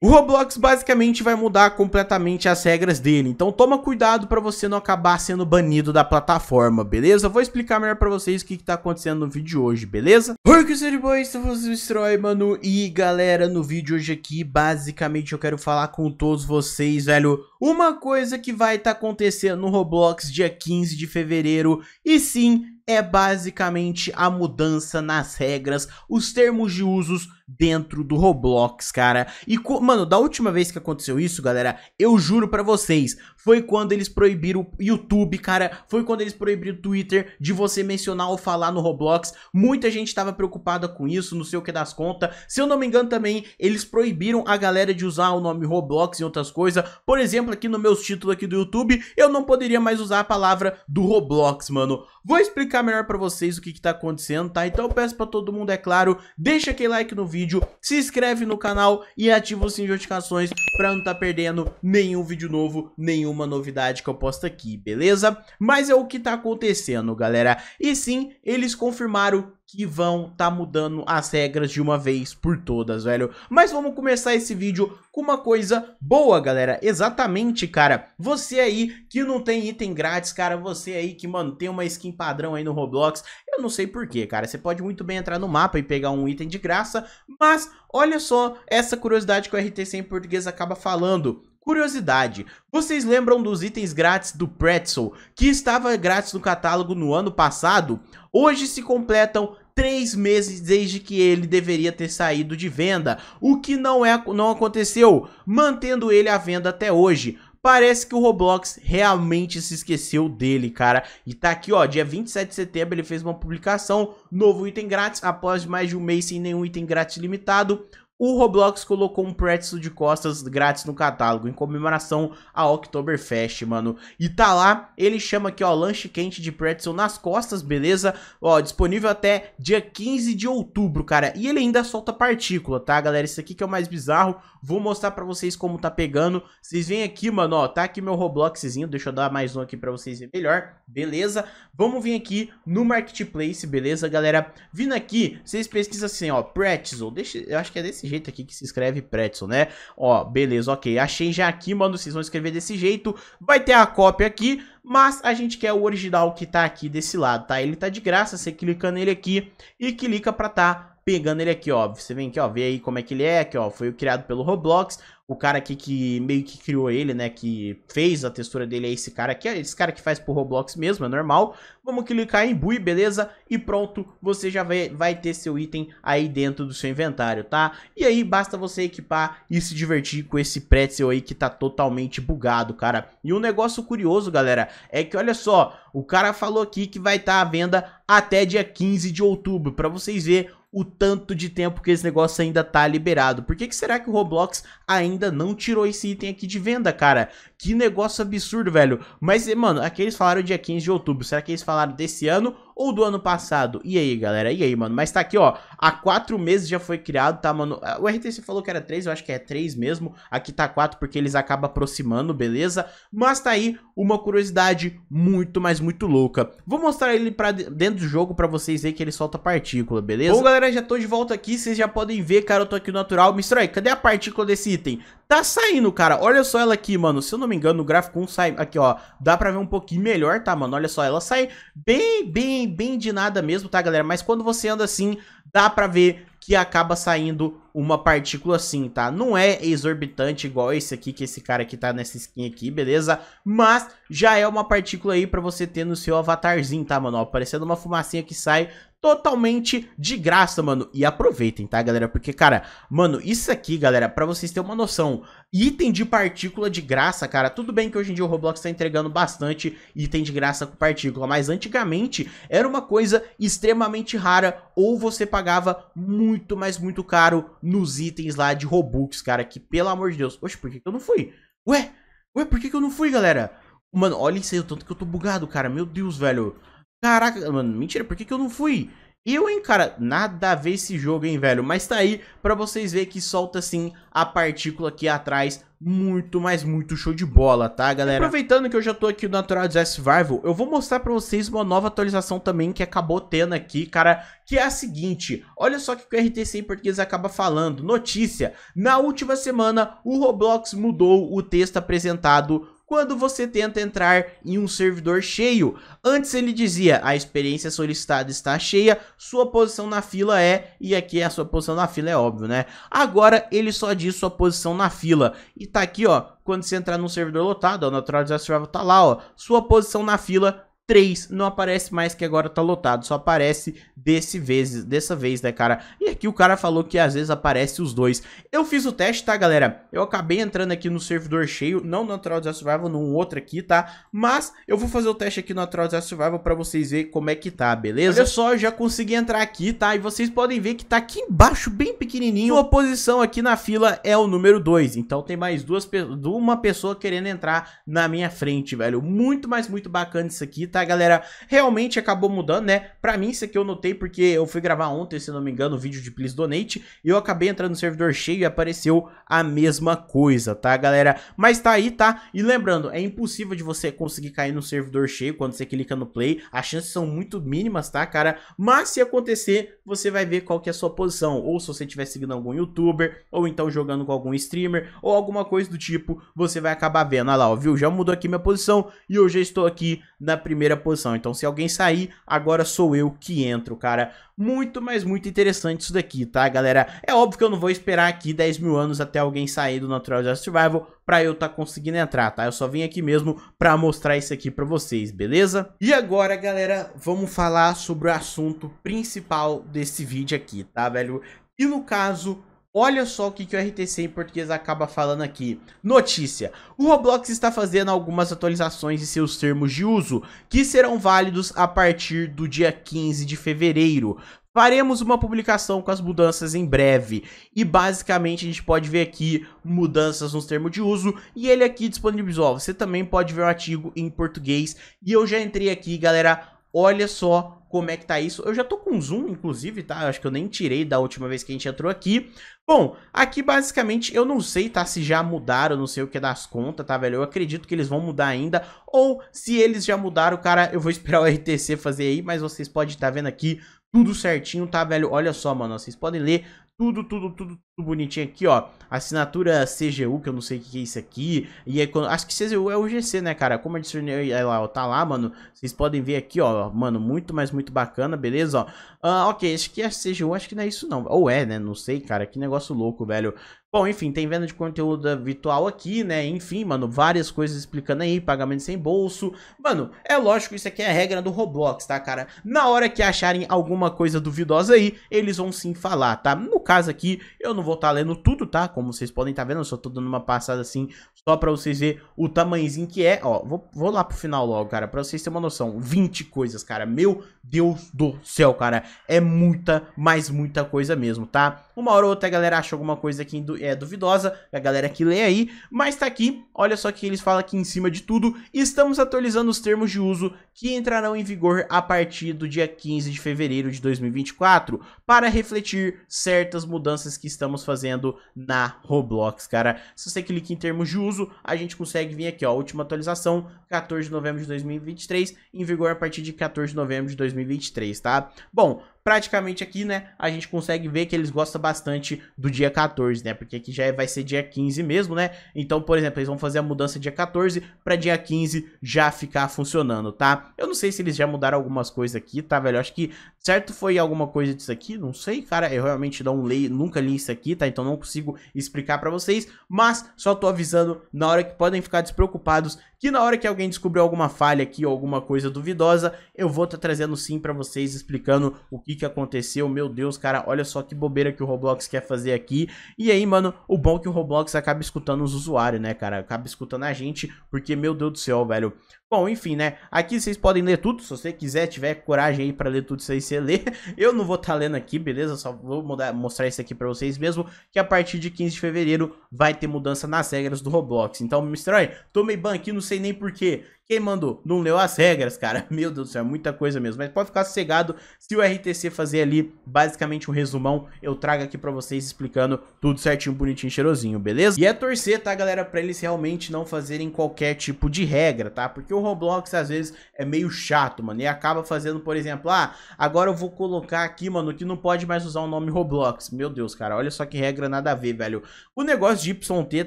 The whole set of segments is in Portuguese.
O Roblox basicamente vai mudar completamente as regras dele, então toma cuidado para você não acabar sendo banido da plataforma, beleza? vou explicar melhor para vocês o que, que tá acontecendo no vídeo de hoje, beleza? Oi, que seja boa, estamos é destrói, mano. E galera, no vídeo hoje aqui, basicamente eu quero falar com todos vocês, velho, uma coisa que vai estar tá acontecendo no Roblox dia 15 de fevereiro, e sim, é basicamente a mudança nas regras, os termos de usos dentro do Roblox, cara. E, mano, da última vez que aconteceu isso, galera, eu juro para vocês, foi quando eles proibiram o YouTube, cara, foi quando eles proibiram o Twitter de você mencionar ou falar no Roblox. Muita gente tava preocupada com isso, não sei o que das contas. Se eu não me engano também, eles proibiram a galera de usar o nome Roblox e outras coisas. Por exemplo, exemplo, aqui nos meus títulos aqui do YouTube, eu não poderia mais usar a palavra do Roblox, mano. Vou explicar melhor pra vocês o que que tá acontecendo, tá? Então eu peço pra todo mundo, é claro, deixa aquele like no vídeo, se inscreve no canal e ativa o sininho de notificações pra não tá perdendo nenhum vídeo novo, nenhuma novidade que eu posto aqui, beleza? Mas é o que tá acontecendo, galera. E sim, eles confirmaram que vão tá mudando as regras de uma vez por todas, velho. Mas vamos começar esse vídeo com uma coisa boa, galera. Exatamente, cara. Você aí que não tem item grátis, cara. Você aí que, mano, tem uma skin padrão aí no Roblox. Eu não sei porquê, cara. Você pode muito bem entrar no mapa e pegar um item de graça. Mas olha só essa curiosidade que o RTC em português acaba falando. Curiosidade, vocês lembram dos itens grátis do Pretzel, que estava grátis no catálogo no ano passado? Hoje se completam três meses desde que ele deveria ter saído de venda, o que não, é, não aconteceu, mantendo ele à venda até hoje. Parece que o Roblox realmente se esqueceu dele, cara. E tá aqui, ó, dia 27 de setembro ele fez uma publicação, novo item grátis, após mais de um mês sem nenhum item grátis limitado, o Roblox colocou um pretzel de costas grátis no catálogo, em comemoração a Oktoberfest, mano. E tá lá, ele chama aqui, ó, lanche quente de pretzel nas costas, beleza? Ó, disponível até dia 15 de outubro, cara. E ele ainda solta partícula, tá, galera? Isso aqui que é o mais bizarro. Vou mostrar pra vocês como tá pegando. Vocês vêm aqui, mano, ó, tá aqui meu Robloxzinho. Deixa eu dar mais um aqui pra vocês verem melhor, beleza? Vamos vir aqui no Marketplace, beleza, galera? Vindo aqui, vocês pesquisam assim, ó, pretzel. Deixa, eu acho que é desse jeito aqui que se escreve pretzel, né? Ó, beleza, ok. Achei já aqui, mano, vocês vão escrever desse jeito. Vai ter a cópia aqui, mas a gente quer o original que tá aqui desse lado, tá? Ele tá de graça, você clica nele aqui e clica pra tá pegando ele aqui, ó. Você vem aqui, ó, vê aí como é que ele é, aqui, ó. Foi criado pelo Roblox. O cara aqui que meio que criou ele, né, que fez a textura dele é esse cara aqui. Esse cara que faz pro Roblox mesmo, é normal. Vamos clicar em Bui, beleza? E pronto, você já vai, vai ter seu item aí dentro do seu inventário, tá? E aí basta você equipar e se divertir com esse pretzel aí que tá totalmente bugado, cara. E um negócio curioso, galera, é que olha só, o cara falou aqui que vai estar tá à venda até dia 15 de outubro, pra vocês verem o tanto de tempo que esse negócio ainda tá liberado. Por que, que será que o Roblox ainda não tirou esse item aqui de venda, cara? Que negócio absurdo, velho. Mas, mano, aqui eles falaram dia 15 de outubro. Será que eles falaram desse ano ou do ano passado? E aí, galera? E aí, mano? Mas tá aqui, ó. Há quatro meses já foi criado, tá, mano? Ah, o RTC falou que era três, eu acho que é três mesmo. Aqui tá quatro porque eles acabam aproximando, beleza? Mas tá aí uma curiosidade muito, mas muito louca. Vou mostrar ele pra dentro do jogo pra vocês verem que ele solta partícula, beleza? Bom, galera, já tô de volta aqui. Vocês já podem ver, cara, eu tô aqui no natural. Mistrói, cadê a partícula desse item? Tá saindo, cara. Olha só ela aqui, mano. Se eu não me engano, o gráfico 1 sai... Aqui, ó. Dá pra ver um pouquinho melhor, tá, mano? Olha só, ela sai bem, bem, bem de nada mesmo, tá, galera? Mas quando você anda assim, dá pra ver que acaba saindo uma partícula assim, tá? Não é exorbitante igual esse aqui, que esse cara aqui tá nessa skin aqui, beleza? Mas já é uma partícula aí pra você ter no seu avatarzinho, tá, mano? Ó, aparecendo uma fumacinha que sai totalmente de graça, mano. E aproveitem, tá, galera? Porque, cara, mano, isso aqui, galera, para vocês terem uma noção, item de partícula de graça, cara, tudo bem que hoje em dia o Roblox tá entregando bastante item de graça com partícula, mas antigamente era uma coisa extremamente rara ou você pagava muito, mas muito caro nos itens lá de Robux, cara, que pelo amor de Deus, oxe, por que, que eu não fui? Ué, ué, por que, que eu não fui, galera? Mano, olha isso aí, o tanto que eu tô bugado, cara, meu Deus, velho. Caraca, mano, mentira, por que, que eu não fui? Eu, hein, cara, nada a ver esse jogo, hein, velho. Mas tá aí pra vocês verem que solta, sim, a partícula aqui atrás. Muito, mas muito show de bola, tá, galera? Aproveitando que eu já tô aqui no Natural Disaster Survival, eu vou mostrar pra vocês uma nova atualização também que acabou tendo aqui, cara, que é a seguinte. Olha só o que o RTC em português acaba falando. Notícia, na última semana, o Roblox mudou o texto apresentado quando você tenta entrar em um servidor cheio. Antes ele dizia, a experiência solicitada está cheia, sua posição na fila é, e aqui a sua posição na fila é óbvio, né? Agora ele só diz sua posição na fila, e tá aqui ó, quando você entrar num servidor lotado, o natural ó, naturalização tá lá ó, sua posição na fila 3 não aparece mais que agora tá lotado, só aparece desse vezes, dessa vez, né, cara? E aqui o cara falou que às vezes aparece os dois. Eu fiz o teste, tá, galera? Eu acabei entrando aqui no servidor cheio, não no Natural Disaster Survival, num outro aqui, tá? Mas eu vou fazer o teste aqui no Natural Disaster Survival pra vocês verem como é que tá, beleza? Olha só, eu já consegui entrar aqui, tá? E vocês podem ver que tá aqui embaixo, bem pequenininho. Sua posição aqui na fila é o número 2, então tem mais duas, pe uma pessoa querendo entrar na minha frente, velho. Muito, mais muito bacana isso aqui, tá? tá, galera? Realmente acabou mudando, né? Pra mim, isso aqui eu notei porque eu fui gravar ontem, se não me engano, o vídeo de Please Donate, e eu acabei entrando no servidor cheio e apareceu a mesma coisa, tá, galera? Mas tá aí, tá? E lembrando, é impossível de você conseguir cair no servidor cheio quando você clica no play, as chances são muito mínimas, tá, cara? Mas se acontecer, você vai ver qual que é a sua posição, ou se você estiver seguindo algum youtuber, ou então jogando com algum streamer, ou alguma coisa do tipo, você vai acabar vendo, olha lá, ó, viu? Já mudou aqui minha posição, e eu já estou aqui na primeira primeira posição. Então, se alguém sair, agora sou eu que entro, cara. Muito, mas muito interessante isso daqui, tá, galera? É óbvio que eu não vou esperar aqui 10 mil anos até alguém sair do Natural Disaster Survival pra eu tá conseguindo entrar, tá? Eu só vim aqui mesmo pra mostrar isso aqui pra vocês, beleza? E agora, galera, vamos falar sobre o assunto principal desse vídeo aqui, tá, velho? E no caso Olha só o que, que o RTC em português acaba falando aqui. Notícia: o Roblox está fazendo algumas atualizações em seus termos de uso, que serão válidos a partir do dia 15 de fevereiro. Faremos uma publicação com as mudanças em breve. E basicamente a gente pode ver aqui mudanças nos termos de uso. E ele aqui disponibilizou. Você também pode ver o artigo em português. E eu já entrei aqui, galera Olha só como é que tá isso. Eu já tô com zoom, inclusive, tá? acho que eu nem tirei da última vez que a gente entrou aqui. Bom, aqui basicamente eu não sei, tá? Se já mudaram, não sei o que é das contas, tá, velho? Eu acredito que eles vão mudar ainda. Ou se eles já mudaram, cara, eu vou esperar o RTC fazer aí, mas vocês podem estar tá vendo aqui tudo certinho, tá, velho? Olha só, mano, vocês podem ler tudo, tudo, tudo, tudo bonitinho aqui, ó. Assinatura CGU, que eu não sei o que é isso aqui. E aí, é quando... acho que CGU é o GC, né, cara? Como adicionei é, é lá, ó, tá lá, mano. Vocês podem ver aqui, ó, mano, muito, mas muito bacana, beleza, ó. Ah, ok, acho que é CGU, acho que não é isso não. Ou é, né? Não sei, cara, que negócio louco, velho. Bom, enfim, tem venda de conteúdo virtual aqui, né? Enfim, mano, várias coisas explicando aí, pagamento sem bolso. Mano, é lógico, isso aqui é a regra do Roblox, tá, cara? Na hora que acharem alguma coisa duvidosa aí, eles vão sim falar, tá? No caso aqui, eu não vou estar tá lendo tudo, tá? Como vocês podem estar tá vendo, eu só tô dando uma passada assim, só pra vocês verem o tamanhozinho que é. Ó, vou, vou lá pro final logo, cara, pra vocês terem uma noção. 20 coisas, cara. Meu Deus do céu, cara. É muita, mas muita coisa mesmo, tá? Uma hora ou outra a galera acha alguma coisa aqui do é duvidosa, a galera que lê aí, mas tá aqui, olha só que eles falam aqui em cima de tudo, estamos atualizando os termos de uso que entrarão em vigor a partir do dia 15 de fevereiro de 2024, para refletir certas mudanças que estamos fazendo na Roblox, cara. Se você clica em termos de uso, a gente consegue vir aqui, ó, última atualização, 14 de novembro de 2023, em vigor a partir de 14 de novembro de 2023, tá? Bom, praticamente aqui, né, a gente consegue ver que eles gostam bastante do dia 14, né, porque aqui já é, vai ser dia 15 mesmo, né, então, por exemplo, eles vão fazer a mudança dia 14 para dia 15 já ficar funcionando, tá? Eu não sei se eles já mudaram algumas coisas aqui, tá, velho? Eu acho que certo foi alguma coisa disso aqui, não sei, cara, eu realmente não leio, nunca li isso aqui, tá? Então não consigo explicar para vocês, mas só tô avisando na hora que podem ficar despreocupados que na hora que alguém descobrir alguma falha aqui ou alguma coisa duvidosa, eu vou estar tá trazendo sim para vocês explicando o que que aconteceu, meu Deus, cara, olha só que bobeira que o Roblox quer fazer aqui. E aí, mano, o bom é que o Roblox acaba escutando os usuários, né, cara? Acaba escutando a gente, porque, meu Deus do céu, velho, Bom, enfim, né? Aqui vocês podem ler tudo, se você quiser, tiver coragem aí para ler tudo isso aí, você lê. Eu não vou estar tá lendo aqui, beleza? Só vou mudar, mostrar isso aqui para vocês mesmo, que a partir de 15 de fevereiro vai ter mudança nas regras do Roblox. Então, Mr. Oi, tomei ban aqui, não sei nem porquê. Quem mandou? Não leu as regras, cara. Meu Deus do céu, é muita coisa mesmo. Mas pode ficar sossegado se o RTC fazer ali basicamente um resumão. Eu trago aqui pra vocês explicando tudo certinho, bonitinho, cheirosinho, beleza? E é torcer, tá, galera, pra eles realmente não fazerem qualquer tipo de regra, tá? Porque o o Roblox às vezes é meio chato, mano. E acaba fazendo, por exemplo, ah, agora eu vou colocar aqui, mano, que não pode mais usar o nome Roblox. Meu Deus, cara, olha só que regra nada a ver, velho. O negócio de YT,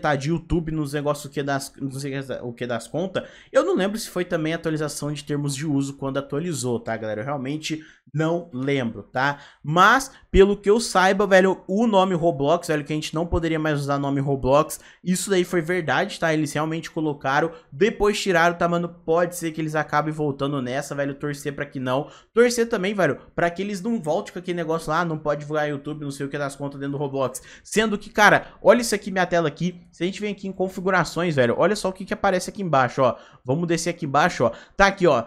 tá? De YouTube, nos negócios que das, o que das contas, eu não lembro se foi também atualização de termos de uso quando atualizou, tá, galera? Eu realmente não lembro, tá? Mas, pelo que eu saiba, velho, o nome Roblox, velho, que a gente não poderia mais usar nome Roblox, isso daí foi verdade, tá? Eles realmente colocaram, depois tiraram, tá, mano? pode ser que eles acabem voltando nessa, velho. Torcer para que não. Torcer também, velho, para que eles não voltem com aquele negócio lá, ah, não pode divulgar YouTube, não sei o que das contas dentro do Roblox. Sendo que, cara, olha isso aqui, minha tela aqui. Se a gente vem aqui em configurações, velho, olha só o que que aparece aqui embaixo, ó. Vamos descer aqui embaixo, ó. Tá aqui, ó.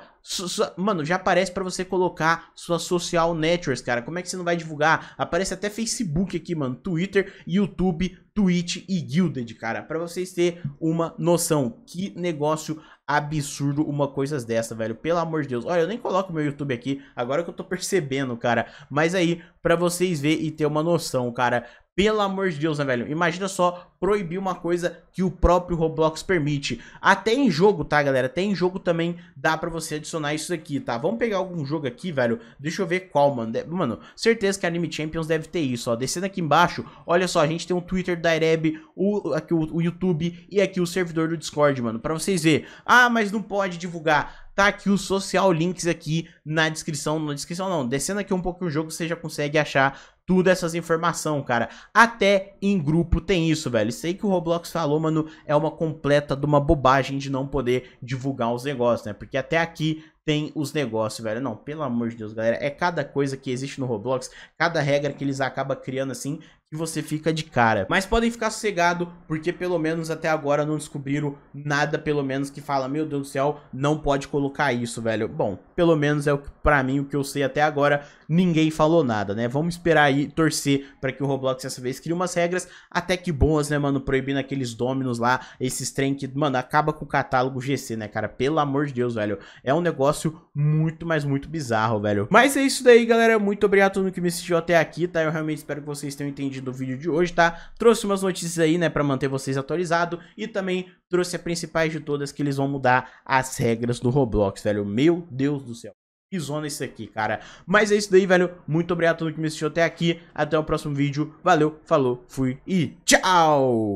Mano, já aparece pra você colocar sua social networks, cara. Como é que você não vai divulgar? Aparece até Facebook aqui, mano. Twitter, YouTube, Twitch e Guilded, cara. Pra vocês terem uma noção. Que negócio absurdo uma coisa dessa, velho. Pelo amor de Deus. Olha, eu nem coloco meu YouTube aqui, agora que eu tô percebendo, cara. Mas aí, pra vocês verem e ter uma noção, cara. Pelo amor de Deus, né, velho? Imagina só proibir uma coisa que o próprio Roblox permite. Até em jogo, tá, galera? Até em jogo também dá pra você adicionar isso aqui, tá? Vamos pegar algum jogo aqui, velho. Deixa eu ver qual, mano. Mano, certeza que Anime Champions deve ter isso, ó. Descendo aqui embaixo, olha só, a gente tem o um Twitter da Ireb, o, aqui, o, o YouTube e aqui o servidor do Discord, mano. Pra vocês verem. Ah, mas não pode divulgar tá aqui o social links aqui na descrição, na descrição não, descendo aqui um pouco o jogo, você já consegue achar tudo essas informações, cara. Até em grupo tem isso, velho. sei que o Roblox falou, mano, é uma completa de uma bobagem de não poder divulgar os negócios, né? Porque até aqui tem os negócios, velho. Não, pelo amor de Deus, galera. É cada coisa que existe no Roblox, cada regra que eles acabam criando assim, que você fica de cara. Mas podem ficar sossegados, porque pelo menos até agora não descobriram nada, pelo menos que fala, meu Deus do céu, não pode colocar isso, velho. Bom, pelo menos é o para mim o que eu sei até agora, ninguém falou nada, né? Vamos esperar aí torcer para que o Roblox dessa vez crie umas regras até que boas, né, mano, proibindo aqueles dominos lá, esses trem que, mano, acaba com o catálogo GC, né, cara? Pelo amor de Deus, velho. É um negócio negócio muito, mas muito bizarro, velho. Mas é isso daí, galera. Muito obrigado a todo mundo que me assistiu até aqui, tá? Eu realmente espero que vocês tenham entendido o vídeo de hoje, tá? Trouxe umas notícias aí, né, pra manter vocês atualizados. E também trouxe a principais de todas, que eles vão mudar as regras do Roblox, velho. Meu Deus do céu. Que zona isso aqui, cara. Mas é isso daí, velho. Muito obrigado a todo mundo que me assistiu até aqui. Até o próximo vídeo. Valeu, falou, fui e tchau!